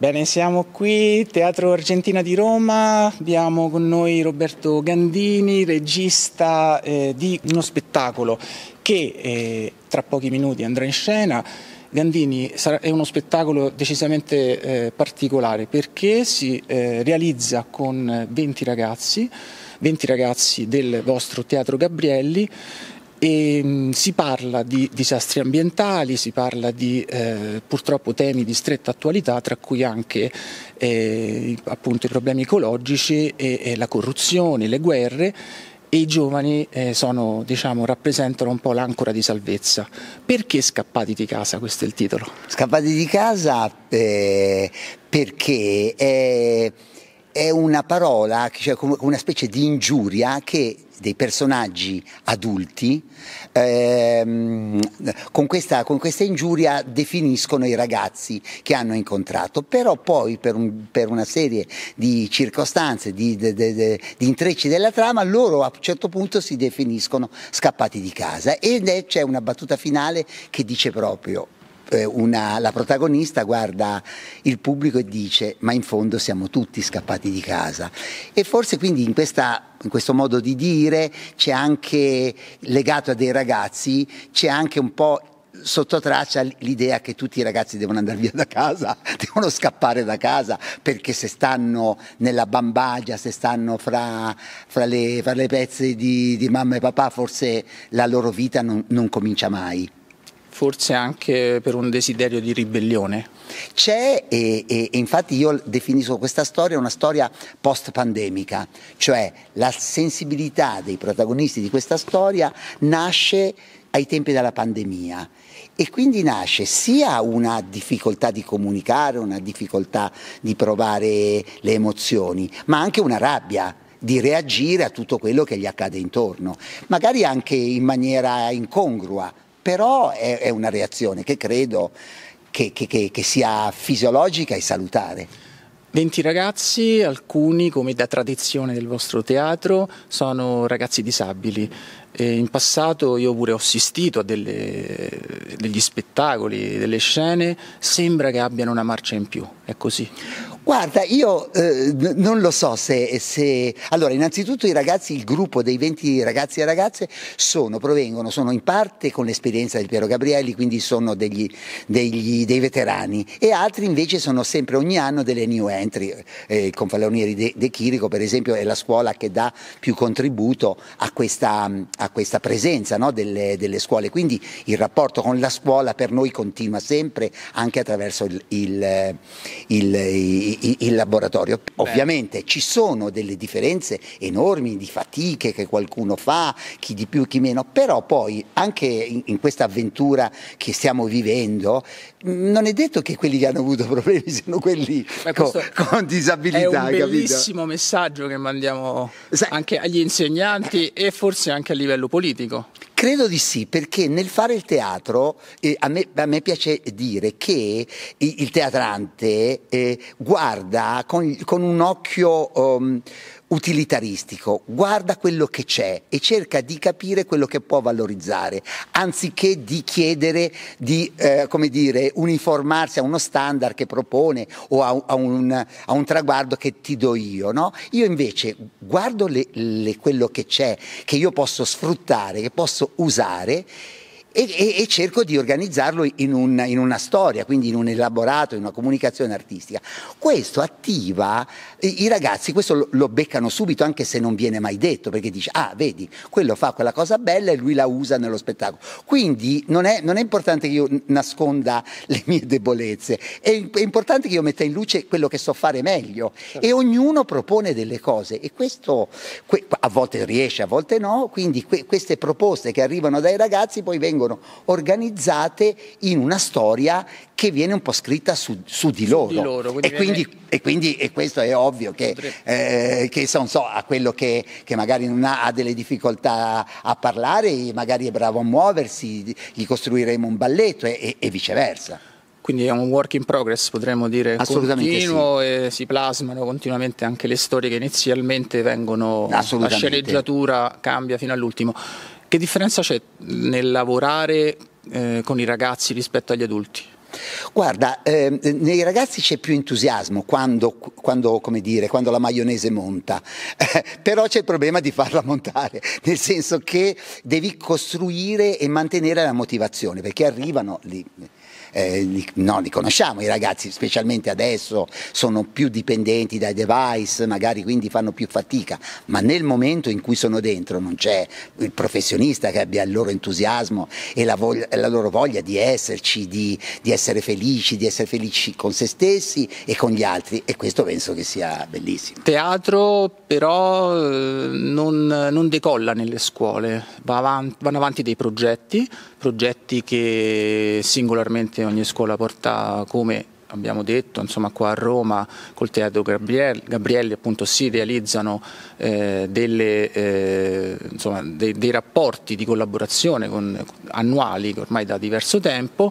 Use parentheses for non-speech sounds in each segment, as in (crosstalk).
Bene, siamo qui, Teatro Argentina di Roma, abbiamo con noi Roberto Gandini, regista eh, di uno spettacolo che eh, tra pochi minuti andrà in scena. Gandini è uno spettacolo decisamente eh, particolare perché si eh, realizza con 20 ragazzi, 20 ragazzi del vostro Teatro Gabrielli e ehm, si parla di disastri ambientali, si parla di eh, purtroppo temi di stretta attualità, tra cui anche eh, appunto, i problemi ecologici e, e la corruzione, le guerre e i giovani eh, sono, diciamo, rappresentano un po' l'ancora di salvezza. Perché scappati di casa? Questo è il titolo. Scappati di casa eh, perché è, è, una parola, cioè, una specie di ingiuria che dei personaggi adulti ehm, con, questa, con, questa, ingiuria definiscono i ragazzi che hanno incontrato, però poi per, un, per una serie di circostanze, di, de, de, de, di, intrecci della trama, loro a un certo punto si definiscono scappati di casa ed c'è una battuta finale che dice proprio eh, una, la protagonista guarda il pubblico e dice ma in fondo siamo tutti scappati di casa e forse quindi in, questa, in questo modo di dire c'è anche legato a dei ragazzi c'è anche un po' Sotto traccia l'idea che tutti i ragazzi devono andare via da casa, (laughs) devono scappare da casa, perché se stanno nella bambagia, se stanno fra, fra, le, fra le, pezze di, di, mamma e papà, forse la loro vita non, non comincia mai forse anche per un desiderio di ribellione. C'è e, e, e, infatti io definisco questa storia una storia post-pandemica, cioè la sensibilità dei protagonisti di questa storia nasce ai tempi della pandemia e quindi nasce sia una difficoltà di comunicare, una difficoltà di provare le emozioni, ma anche una rabbia di reagire a tutto quello che gli accade intorno, magari anche in maniera incongrua però è, è una reazione che credo che, che, che, che sia fisiologica e salutare. 20 ragazzi, alcuni come da tradizione del vostro teatro sono ragazzi disabili. E in passato io pure ho assistito a delle, degli spettacoli, delle scene, sembra che abbiano una marcia in più, è così. Guarda, io eh, non lo so se, se, Allora, innanzitutto i ragazzi, il gruppo dei 20 ragazzi e ragazze sono, provengono, sono in parte con l'esperienza di Piero Gabrielli, quindi sono degli, degli, dei veterani, e altri invece sono sempre ogni anno delle new entry. Eh, il Confalonieri De, De Chirico, per esempio, è la scuola che dà più contributo a questa, a questa presenza no, delle, delle, scuole. Quindi il rapporto con la scuola per noi continua sempre, anche attraverso il, il, il, il il, il laboratorio. Beh. Ovviamente ci sono delle differenze enormi di fatiche che qualcuno fa, chi di più, chi meno, però poi anche in, in questa avventura che stiamo vivendo non è detto che quelli che hanno avuto problemi siano quelli con, (laughs) con, disabilità. È un bellissimo capito? messaggio che mandiamo Sai, anche agli insegnanti e forse anche a livello politico. Credo di sì, perché nel fare il teatro eh, a, me, a, me, piace dire che il teatrante eh, guarda con, con, un occhio um, utilitaristico, guarda quello che c'è e cerca di capire quello che può valorizzare, anziché di chiedere di eh, dire, uniformarsi a uno standard che propone o a, a, un, a un, traguardo che ti do io. No? Io invece guardo le, le, quello che c'è, che io posso sfruttare, che posso usare e, e, cerco di organizzarlo in, un, in, una storia, quindi in un elaborato, in una comunicazione artistica. Questo attiva i, i ragazzi, questo lo, lo, beccano subito anche se non viene mai detto, perché dice, ah vedi, quello fa quella cosa bella e lui la usa nello spettacolo. Quindi non è, non è importante che io nasconda (laughs) le mie debolezze, è, è, importante che io metta in luce quello che so fare meglio certo. e ognuno propone delle cose e questo que, a volte riesce, a volte no, quindi que, queste proposte che arrivano dai ragazzi poi vengono vengono organizzate in una storia che viene un po' scritta su, su di loro. Su di loro quindi e, quindi, viene... e, quindi, e, questo è ovvio che, eh, che so, so, a quello che, che magari non ha, ha, delle difficoltà a parlare, magari è bravo a muoversi, gli costruiremo un balletto e, e, e viceversa. Quindi è un work in progress, potremmo dire, continuo sì. e si plasmano continuamente anche le storie che inizialmente vengono, la sceneggiatura cambia fino all'ultimo. Che differenza c'è nel lavorare eh, con i ragazzi rispetto agli adulti? Guarda, eh, nei ragazzi c'è più entusiasmo quando, quando, dire, quando la maionese monta, eh, (laughs) però c'è il problema di farla montare, nel senso che devi costruire e mantenere la motivazione, perché arrivano lì eh, li, no, li conosciamo i ragazzi, specialmente adesso sono più dipendenti dai device, magari quindi fanno più fatica, ma nel momento in cui sono dentro non c'è il professionista che abbia il loro entusiasmo e la, voglia, la loro voglia di esserci, di, di essere felici, di essere felici con se stessi e con gli altri e questo penso che sia bellissimo. Teatro però eh, non, non decolla nelle scuole, Va avanti, vanno avanti dei progetti, progetti che singolarmente sicuramente ogni scuola porta come abbiamo detto, insomma qua a Roma col Teatro Gabrielli, Gabrielli appunto si realizzano eh, delle, eh, insomma, dei, dei rapporti di collaborazione con, annuali ormai da diverso tempo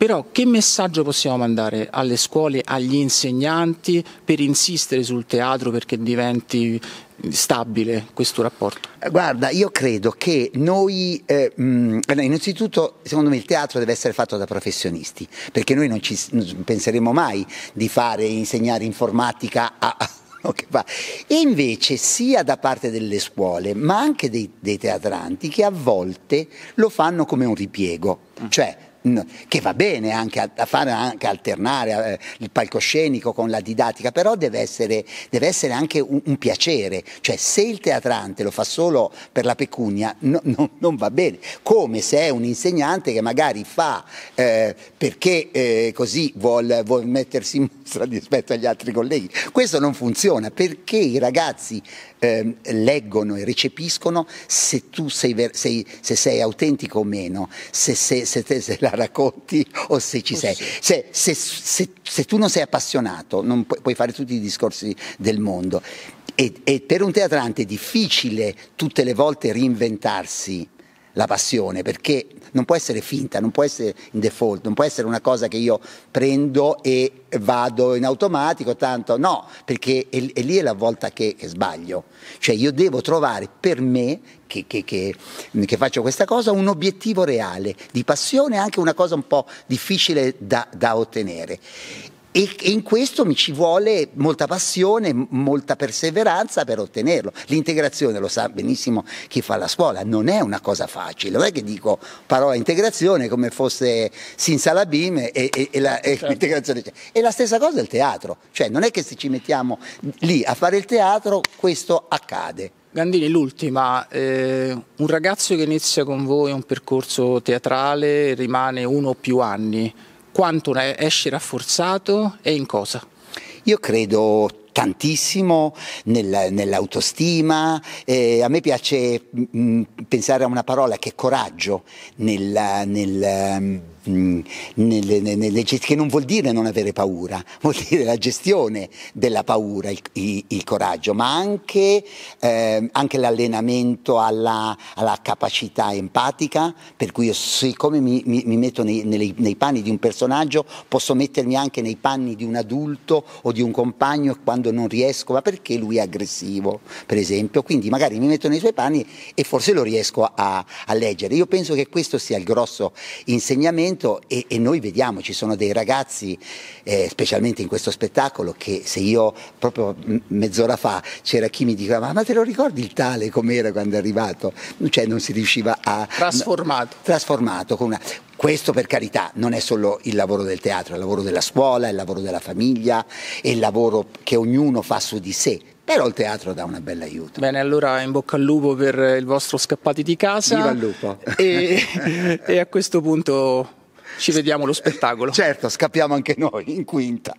però che messaggio possiamo mandare alle scuole, agli insegnanti per insistere sul teatro perché diventi stabile questo rapporto? Eh, guarda, io credo che noi, eh, innanzitutto, secondo me il teatro deve essere fatto da professionisti, perché noi non ci non penseremo mai di fare, insegnare informatica a, a (laughs) e invece sia da parte delle scuole, ma anche dei, dei teatranti, che a volte lo fanno come un ripiego. Mm. Cioè, che va bene anche a, a fare anche alternare eh, il palcoscenico con la didattica, però deve essere, deve essere anche un, un, piacere, cioè se il teatrante lo fa solo per la pecunia no, (laughs) no, non va bene, come se è un insegnante che magari fa eh, perché eh, così vuol, vuol, mettersi in mostra rispetto agli altri colleghi, questo non funziona perché i ragazzi ehm, leggono e recepiscono se tu sei, sei, se sei autentico o meno, se, se, se, te, se la la racconti o se ci sei. Se, se, se, se tu non sei appassionato, non pu- puoi fare tutti i discorsi del mondo. E, e per un teatrante è difficile tutte le volte reinventarsi la passione, perché non può essere finta, non può essere in default, non può essere una cosa che io prendo e vado in automatico, tanto no, perché è, è lì è la volta che, che, sbaglio. Cioè io devo trovare per me, che, che, che, faccio questa cosa, un obiettivo reale di passione, anche una cosa un po' difficile da, da ottenere. E, e, in questo mi ci vuole molta passione, molta perseveranza per ottenerlo. L'integrazione lo sa benissimo chi fa la scuola, non è una cosa facile, non è che dico parola integrazione come fosse Sinsalabim e, e, e la, certo. l'integrazione. Cioè. E la stessa cosa è il teatro, cioè non è che se ci mettiamo lì a fare il teatro questo accade. Gandini, l'ultima, eh, un ragazzo che inizia con voi un percorso teatrale rimane uno o più anni quanto esce rafforzato e in cosa? Io credo tantissimo nel, nell'autostima, eh, a me piace mh, mm, mm, pensare a una parola che è coraggio nel, nel ehm, mh, nelle, nelle, che non vuol dire non avere paura, (laughs) vuol dire la gestione della paura, il, il, il coraggio, ma anche, eh, anche l'allenamento alla, alla, capacità empatica, per cui io, siccome mi, mi, mi metto nei, nei, nei panni di un personaggio, posso mettermi anche nei panni di un adulto o di un compagno quando non riesco, ma perché lui è aggressivo, per esempio, quindi magari mi metto nei suoi panni e forse lo riesco a, a leggere. Io penso che questo sia il grosso insegnamento momento e, e, noi vediamo, ci sono dei ragazzi, eh, specialmente in questo spettacolo, che se io proprio mezz'ora fa c'era chi mi diceva ma te lo ricordi il tale com'era quando è arrivato? Cioè non si riusciva a... Trasformato. Trasformato con una... Questo per carità non è solo il lavoro del teatro, è il lavoro della scuola, è il lavoro della famiglia, è il lavoro che ognuno fa su di sé. Però il teatro dà una bella aiuto. Bene, allora in bocca al lupo per il vostro scappati di casa. Viva il lupo! E, (laughs) e a questo punto ci vediamo lo spettacolo. Certo, scappiamo anche noi in quinta.